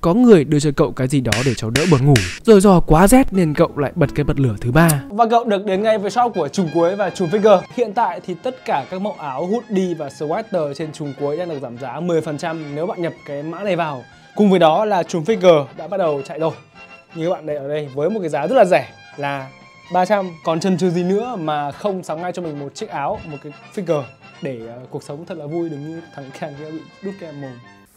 có người đưa cho cậu cái gì đó để cháu đỡ buồn ngủ rồi do quá rét nên cậu lại bật cái bật lửa thứ ba và cậu được đến ngay với shop của trùng cuối và trùng figure hiện tại thì tất cả các mẫu áo hoodie và sweater trên trùng cuối đang được giảm giá 10% nếu bạn nhập cái mã này vào cùng với đó là trùng figure đã bắt đầu chạy rồi như các bạn đây ở đây với một cái giá rất là rẻ là 300 còn chân chưa gì nữa mà không sắm ngay cho mình một chiếc áo một cái figure để ờ, cuộc sống thật là vui đừng như thằng càng kia bị đút kem mồm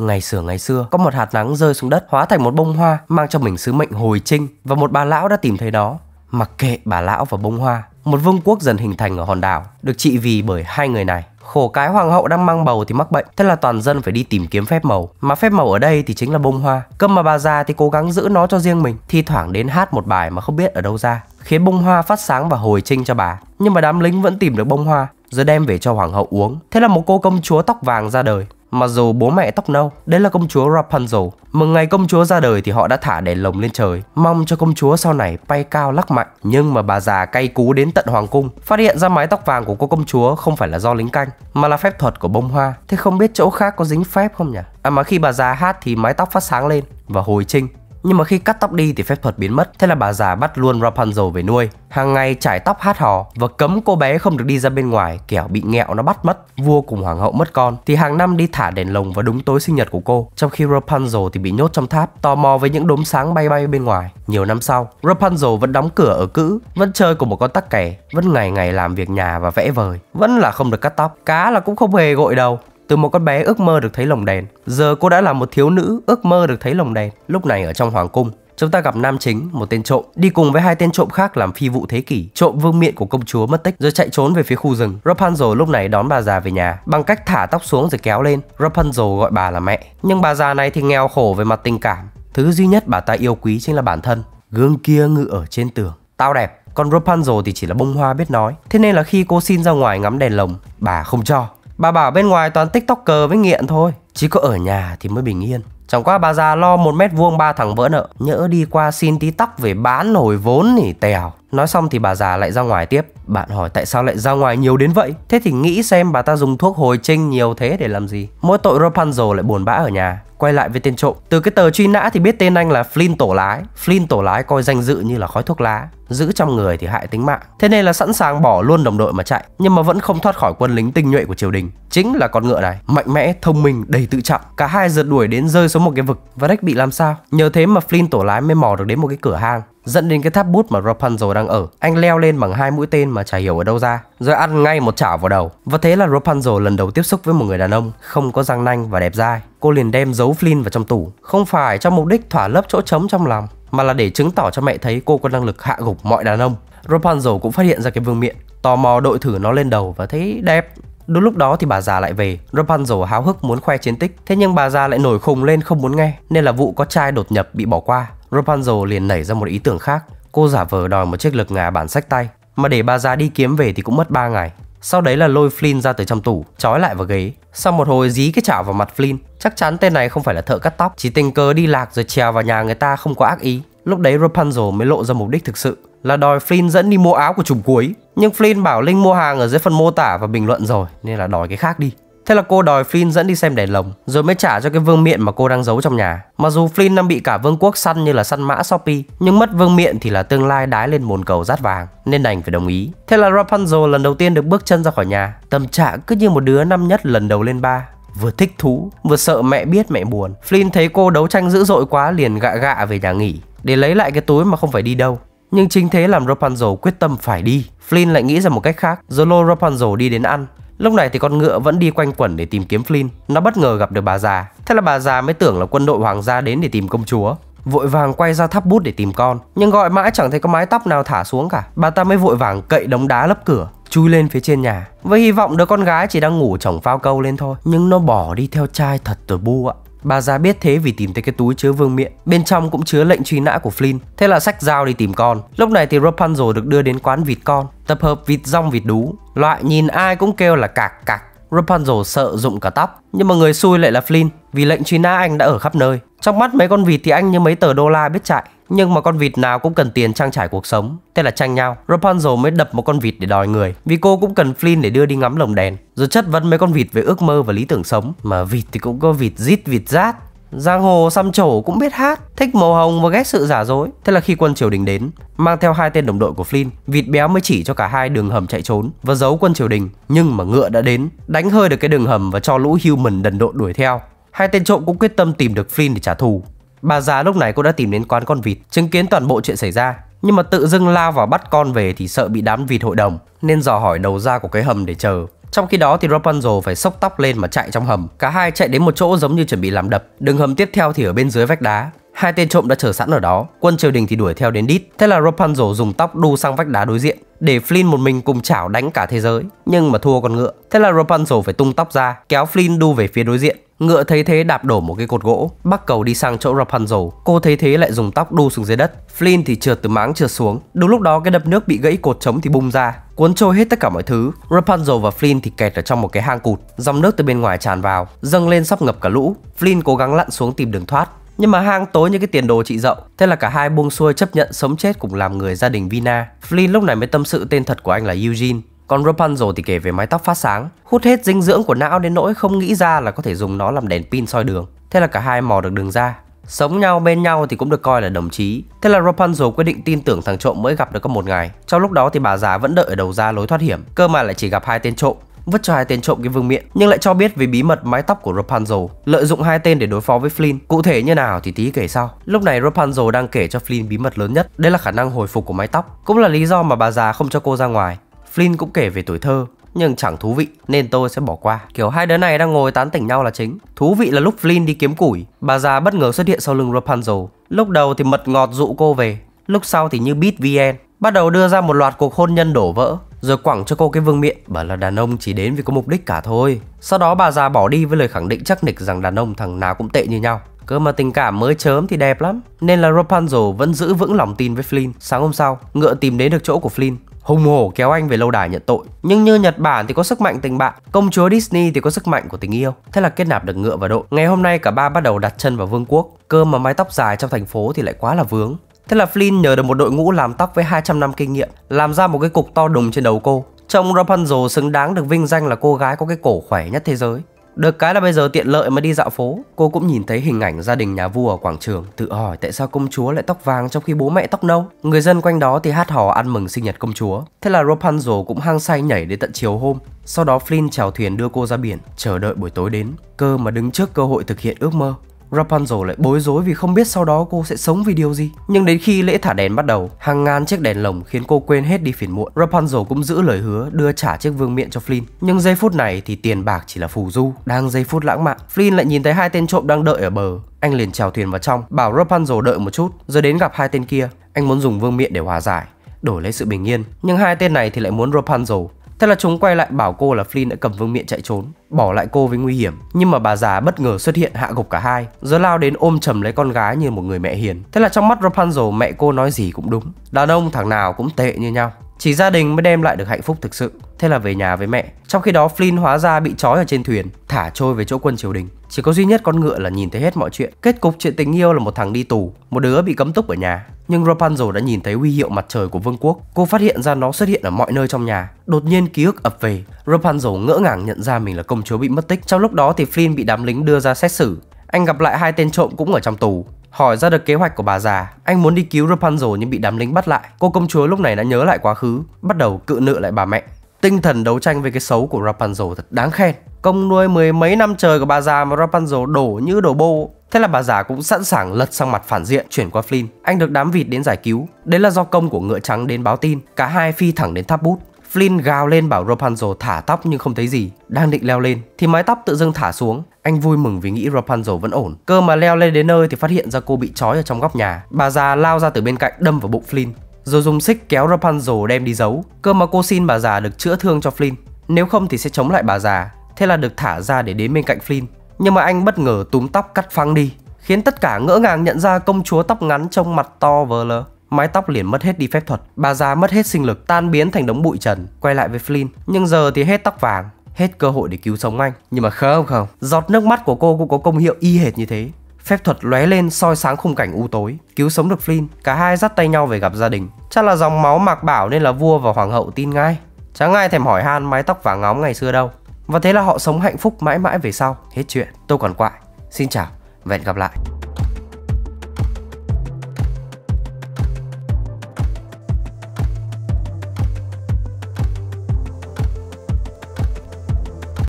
Ngày xưa ngày xưa, có một hạt nắng rơi xuống đất hóa thành một bông hoa, mang cho mình sứ mệnh hồi trinh và một bà lão đã tìm thấy nó. Mặc kệ bà lão và bông hoa, một vương quốc dần hình thành ở hòn đảo, được trị vì bởi hai người này. Khổ cái hoàng hậu đang mang bầu thì mắc bệnh, thế là toàn dân phải đi tìm kiếm phép màu. Mà phép màu ở đây thì chính là bông hoa. Cơm mà bà già thì cố gắng giữ nó cho riêng mình, thi thoảng đến hát một bài mà không biết ở đâu ra, khiến bông hoa phát sáng và hồi trinh cho bà. Nhưng mà đám lính vẫn tìm được bông hoa, rồi đem về cho hoàng hậu uống. Thế là một cô công chúa tóc vàng ra đời. Mặc dù bố mẹ tóc nâu, đấy là công chúa Rapunzel. Mừng ngày công chúa ra đời thì họ đã thả đèn lồng lên trời, mong cho công chúa sau này bay cao lắc mạnh. Nhưng mà bà già cay cú đến tận hoàng cung, phát hiện ra mái tóc vàng của cô công chúa không phải là do lính canh, mà là phép thuật của bông hoa. Thế không biết chỗ khác có dính phép không nhỉ? À mà khi bà già hát thì mái tóc phát sáng lên và hồi trinh nhưng mà khi cắt tóc đi thì phép thuật biến mất, thế là bà già bắt luôn Rapunzel về nuôi. Hàng ngày trải tóc hát hò và cấm cô bé không được đi ra bên ngoài, kẻo bị nghẹo nó bắt mất. Vua cùng hoàng hậu mất con thì hàng năm đi thả đèn lồng vào đúng tối sinh nhật của cô, trong khi Rapunzel thì bị nhốt trong tháp, tò mò với những đốm sáng bay bay bên ngoài. Nhiều năm sau, Rapunzel vẫn đóng cửa ở cữ, vẫn chơi cùng một con tắc kè, vẫn ngày ngày làm việc nhà và vẽ vời, vẫn là không được cắt tóc. Cá là cũng không hề gội đầu, từ một con bé ước mơ được thấy lồng đèn, giờ cô đã là một thiếu nữ ước mơ được thấy lồng đèn, lúc này ở trong hoàng cung. Chúng ta gặp nam chính, một tên trộm, đi cùng với hai tên trộm khác làm phi vụ thế kỷ. Trộm vương miện của công chúa mất tích rồi chạy trốn về phía khu rừng. Rapunzel lúc này đón bà già về nhà bằng cách thả tóc xuống rồi kéo lên. Rapunzel gọi bà là mẹ. Nhưng bà già này thì nghèo khổ về mặt tình cảm. Thứ duy nhất bà ta yêu quý chính là bản thân. Gương kia ngự ở trên tường. Tao đẹp, còn Rapunzel thì chỉ là bông hoa biết nói Thế nên là khi cô xin ra ngoài ngắm đèn lồng Bà không cho Bà bảo bên ngoài toàn tiktoker với nghiện thôi Chỉ có ở nhà thì mới bình yên Chẳng qua bà già lo một mét vuông ba thằng vỡ nợ Nhỡ đi qua xin tí tóc về bán nổi vốn nỉ tèo Nói xong thì bà già lại ra ngoài tiếp Bạn hỏi tại sao lại ra ngoài nhiều đến vậy Thế thì nghĩ xem bà ta dùng thuốc hồi trinh nhiều thế để làm gì Mỗi tội Rapunzel lại buồn bã ở nhà Quay lại với tên trộm Từ cái tờ truy nã thì biết tên anh là Flynn Tổ Lái Flynn Tổ Lái coi danh dự như là khói thuốc lá Giữ trong người thì hại tính mạng Thế nên là sẵn sàng bỏ luôn đồng đội mà chạy Nhưng mà vẫn không thoát khỏi quân lính tinh nhuệ của triều đình chính là con ngựa này mạnh mẽ thông minh đầy tự trọng cả hai rượt đuổi đến rơi xuống một cái vực và Rex bị làm sao nhờ thế mà Flynn tổ lái mới mò được đến một cái cửa hang dẫn đến cái tháp bút mà Rapunzel đang ở. Anh leo lên bằng hai mũi tên mà chả hiểu ở đâu ra, rồi ăn ngay một chảo vào đầu. Và thế là Rapunzel lần đầu tiếp xúc với một người đàn ông không có răng nanh và đẹp dai. Cô liền đem giấu Flynn vào trong tủ, không phải cho mục đích thỏa lấp chỗ trống trong lòng, mà là để chứng tỏ cho mẹ thấy cô có năng lực hạ gục mọi đàn ông. Rapunzel cũng phát hiện ra cái vương miện, tò mò đội thử nó lên đầu và thấy đẹp Đúng lúc đó thì bà già lại về, Rapunzel háo hức muốn khoe chiến tích, thế nhưng bà già lại nổi khùng lên không muốn nghe, nên là vụ có trai đột nhập bị bỏ qua. Rapunzel liền nảy ra một ý tưởng khác, cô giả vờ đòi một chiếc lược ngà bản sách tay, mà để bà già đi kiếm về thì cũng mất 3 ngày. Sau đấy là lôi Flynn ra từ trong tủ, trói lại vào ghế. Sau một hồi dí cái chảo vào mặt Flynn, chắc chắn tên này không phải là thợ cắt tóc, chỉ tình cờ đi lạc rồi trèo vào nhà người ta không có ác ý. Lúc đấy Rapunzel mới lộ ra mục đích thực sự, là đòi Flynn dẫn đi mua áo của chùm cuối. Nhưng Flynn bảo Linh mua hàng ở dưới phần mô tả và bình luận rồi nên là đòi cái khác đi. Thế là cô đòi Flynn dẫn đi xem đèn lồng Rồi mới trả cho cái vương miện mà cô đang giấu trong nhà Mặc dù Flynn đang bị cả vương quốc săn như là săn mã Shopee Nhưng mất vương miện thì là tương lai đái lên mồn cầu rát vàng Nên đành phải đồng ý Thế là Rapunzel lần đầu tiên được bước chân ra khỏi nhà Tâm trạng cứ như một đứa năm nhất lần đầu lên ba vừa thích thú, vừa sợ mẹ biết mẹ buồn. Flynn thấy cô đấu tranh dữ dội quá liền gạ gạ về nhà nghỉ để lấy lại cái túi mà không phải đi đâu. Nhưng chính thế làm Rapunzel quyết tâm phải đi. Flynn lại nghĩ ra một cách khác, rồi lôi Rapunzel đi đến ăn. Lúc này thì con ngựa vẫn đi quanh quẩn để tìm kiếm Flynn. Nó bất ngờ gặp được bà già. Thế là bà già mới tưởng là quân đội hoàng gia đến để tìm công chúa. Vội vàng quay ra tháp bút để tìm con Nhưng gọi mãi chẳng thấy có mái tóc nào thả xuống cả Bà ta mới vội vàng cậy đống đá lấp cửa Chui lên phía trên nhà Với hy vọng đứa con gái chỉ đang ngủ chồng phao câu lên thôi Nhưng nó bỏ đi theo trai thật từ bu ạ Bà già biết thế vì tìm thấy cái túi chứa vương miện Bên trong cũng chứa lệnh truy nã của Flynn Thế là sách dao đi tìm con Lúc này thì Rapunzel được đưa đến quán vịt con Tập hợp vịt rong vịt đú Loại nhìn ai cũng kêu là cạc cạc Rapunzel sợ rụng cả tóc Nhưng mà người xui lại là Flynn Vì lệnh truy nã anh đã ở khắp nơi Trong mắt mấy con vịt thì anh như mấy tờ đô la biết chạy nhưng mà con vịt nào cũng cần tiền trang trải cuộc sống Thế là tranh nhau Rapunzel mới đập một con vịt để đòi người Vì cô cũng cần Flynn để đưa đi ngắm lồng đèn Rồi chất vấn mấy con vịt về ước mơ và lý tưởng sống Mà vịt thì cũng có vịt rít vịt rát Giang hồ xăm trổ cũng biết hát, thích màu hồng và ghét sự giả dối. Thế là khi quân triều đình đến, mang theo hai tên đồng đội của Flynn, vịt béo mới chỉ cho cả hai đường hầm chạy trốn và giấu quân triều đình. Nhưng mà ngựa đã đến, đánh hơi được cái đường hầm và cho lũ human đần độn đuổi theo. Hai tên trộm cũng quyết tâm tìm được Flynn để trả thù. Bà già lúc này cũng đã tìm đến quán con vịt, chứng kiến toàn bộ chuyện xảy ra. Nhưng mà tự dưng lao vào bắt con về thì sợ bị đám vịt hội đồng, nên dò hỏi đầu ra của cái hầm để chờ. Trong khi đó thì Rapunzel phải sốc tóc lên mà chạy trong hầm. Cả hai chạy đến một chỗ giống như chuẩn bị làm đập. Đường hầm tiếp theo thì ở bên dưới vách đá. Hai tên trộm đã chờ sẵn ở đó, quân triều đình thì đuổi theo đến đít. Thế là Rapunzel dùng tóc đu sang vách đá đối diện để Flynn một mình cùng chảo đánh cả thế giới, nhưng mà thua con ngựa. Thế là Rapunzel phải tung tóc ra, kéo Flynn đu về phía đối diện. Ngựa thấy thế đạp đổ một cái cột gỗ, bắc cầu đi sang chỗ Rapunzel. Cô thấy thế lại dùng tóc đu xuống dưới đất. Flynn thì trượt từ máng trượt xuống. Đúng lúc đó cái đập nước bị gãy cột trống thì bung ra, cuốn trôi hết tất cả mọi thứ. Rapunzel và Flynn thì kẹt ở trong một cái hang cụt, dòng nước từ bên ngoài tràn vào, dâng lên sắp ngập cả lũ. Flynn cố gắng lặn xuống tìm đường thoát, nhưng mà hang tối như cái tiền đồ chị dậu Thế là cả hai buông xuôi chấp nhận sống chết cùng làm người gia đình Vina Flynn lúc này mới tâm sự tên thật của anh là Eugene còn Rapunzel thì kể về mái tóc phát sáng, hút hết dinh dưỡng của não đến nỗi không nghĩ ra là có thể dùng nó làm đèn pin soi đường. Thế là cả hai mò được đường ra. Sống nhau bên nhau thì cũng được coi là đồng chí. Thế là Rapunzel quyết định tin tưởng thằng trộm mới gặp được có một ngày. Trong lúc đó thì bà già vẫn đợi ở đầu ra lối thoát hiểm, cơ mà lại chỉ gặp hai tên trộm vứt cho hai tên trộm cái vương miện nhưng lại cho biết về bí mật mái tóc của Rapunzel, lợi dụng hai tên để đối phó với Flynn. Cụ thể như nào thì tí kể sau. Lúc này Rapunzel đang kể cho Flynn bí mật lớn nhất, đây là khả năng hồi phục của mái tóc, cũng là lý do mà bà già không cho cô ra ngoài. Flynn cũng kể về tuổi thơ nhưng chẳng thú vị nên tôi sẽ bỏ qua. Kiểu hai đứa này đang ngồi tán tỉnh nhau là chính. Thú vị là lúc Flynn đi kiếm củi, bà già bất ngờ xuất hiện sau lưng Rapunzel. Lúc đầu thì mật ngọt dụ cô về, lúc sau thì như beat VN. Bắt đầu đưa ra một loạt cuộc hôn nhân đổ vỡ, rồi quẳng cho cô cái vương miện bảo là đàn ông chỉ đến vì có mục đích cả thôi. Sau đó bà già bỏ đi với lời khẳng định chắc nịch rằng đàn ông thằng nào cũng tệ như nhau. Cơ mà tình cảm mới chớm thì đẹp lắm Nên là Rapunzel vẫn giữ vững lòng tin với Flynn Sáng hôm sau, ngựa tìm đến được chỗ của Flynn hùng hổ kéo anh về lâu đài nhận tội. Nhưng như Nhật Bản thì có sức mạnh tình bạn, công chúa Disney thì có sức mạnh của tình yêu. Thế là kết nạp được ngựa và đội. Ngày hôm nay cả ba bắt đầu đặt chân vào vương quốc. cơ mà mái tóc dài trong thành phố thì lại quá là vướng. Thế là Flynn nhờ được một đội ngũ làm tóc với 200 năm kinh nghiệm, làm ra một cái cục to đùng trên đầu cô. Trông Rapunzel xứng đáng được vinh danh là cô gái có cái cổ khỏe nhất thế giới. Được cái là bây giờ tiện lợi mà đi dạo phố, cô cũng nhìn thấy hình ảnh gia đình nhà vua ở quảng trường, tự hỏi tại sao công chúa lại tóc vàng trong khi bố mẹ tóc nâu. Người dân quanh đó thì hát hò ăn mừng sinh nhật công chúa. Thế là Rapunzel cũng hang say nhảy đến tận chiều hôm. Sau đó Flynn chèo thuyền đưa cô ra biển, chờ đợi buổi tối đến. Cơ mà đứng trước cơ hội thực hiện ước mơ, Rapunzel lại bối rối vì không biết sau đó cô sẽ sống vì điều gì. Nhưng đến khi lễ thả đèn bắt đầu, hàng ngàn chiếc đèn lồng khiến cô quên hết đi phiền muộn. Rapunzel cũng giữ lời hứa đưa trả chiếc vương miện cho Flynn. Nhưng giây phút này thì tiền bạc chỉ là phù du. Đang giây phút lãng mạn, Flynn lại nhìn thấy hai tên trộm đang đợi ở bờ. Anh liền trèo thuyền vào trong, bảo Rapunzel đợi một chút, rồi đến gặp hai tên kia. Anh muốn dùng vương miện để hòa giải đổi lấy sự bình yên. Nhưng hai tên này thì lại muốn Rapunzel Thế là chúng quay lại bảo cô là Flynn đã cầm vương miện chạy trốn, bỏ lại cô với nguy hiểm. Nhưng mà bà già bất ngờ xuất hiện hạ gục cả hai, rồi lao đến ôm chầm lấy con gái như một người mẹ hiền. Thế là trong mắt Rapunzel mẹ cô nói gì cũng đúng, đàn ông thằng nào cũng tệ như nhau. Chỉ gia đình mới đem lại được hạnh phúc thực sự thế là về nhà với mẹ. Trong khi đó Flynn hóa ra bị trói ở trên thuyền, thả trôi về chỗ quân triều đình. Chỉ có duy nhất con ngựa là nhìn thấy hết mọi chuyện. Kết cục chuyện tình yêu là một thằng đi tù, một đứa bị cấm túc ở nhà. Nhưng Rapunzel đã nhìn thấy huy hiệu mặt trời của vương quốc. Cô phát hiện ra nó xuất hiện ở mọi nơi trong nhà. Đột nhiên ký ức ập về, Rapunzel ngỡ ngàng nhận ra mình là công chúa bị mất tích. Trong lúc đó thì Flynn bị đám lính đưa ra xét xử. Anh gặp lại hai tên trộm cũng ở trong tù hỏi ra được kế hoạch của bà già. Anh muốn đi cứu Rapunzel nhưng bị đám lính bắt lại. Cô công chúa lúc này đã nhớ lại quá khứ, bắt đầu cự nự lại bà mẹ. Tinh thần đấu tranh với cái xấu của Rapunzel thật đáng khen. Công nuôi mười mấy năm trời của bà già mà Rapunzel đổ như đổ bô. Thế là bà già cũng sẵn sàng lật sang mặt phản diện chuyển qua Flynn. Anh được đám vịt đến giải cứu. Đấy là do công của ngựa trắng đến báo tin. Cả hai phi thẳng đến tháp bút. Flynn gào lên bảo Rapunzel thả tóc nhưng không thấy gì Đang định leo lên thì mái tóc tự dưng thả xuống Anh vui mừng vì nghĩ Rapunzel vẫn ổn Cơ mà leo lên đến nơi thì phát hiện ra cô bị trói ở trong góc nhà Bà già lao ra từ bên cạnh đâm vào bụng Flynn rồi dùng xích kéo Rapunzel đem đi giấu. Cơ mà cô xin bà già được chữa thương cho Flynn, nếu không thì sẽ chống lại bà già, thế là được thả ra để đến bên cạnh Flynn. Nhưng mà anh bất ngờ túm tóc cắt phăng đi, khiến tất cả ngỡ ngàng nhận ra công chúa tóc ngắn trông mặt to vờ lờ. Mái tóc liền mất hết đi phép thuật, bà già mất hết sinh lực, tan biến thành đống bụi trần, quay lại với Flynn. Nhưng giờ thì hết tóc vàng, hết cơ hội để cứu sống anh. Nhưng mà không không, giọt nước mắt của cô cũng có công hiệu y hệt như thế. Phép thuật lóe lên soi sáng khung cảnh u tối, cứu sống được Flynn, cả hai dắt tay nhau về gặp gia đình. Chắc là dòng máu mạc bảo nên là vua và hoàng hậu tin ngay. Chẳng ai thèm hỏi han mái tóc vàng óng ngày xưa đâu. Và thế là họ sống hạnh phúc mãi mãi về sau. Hết chuyện, tôi còn quại. Xin chào và hẹn gặp lại.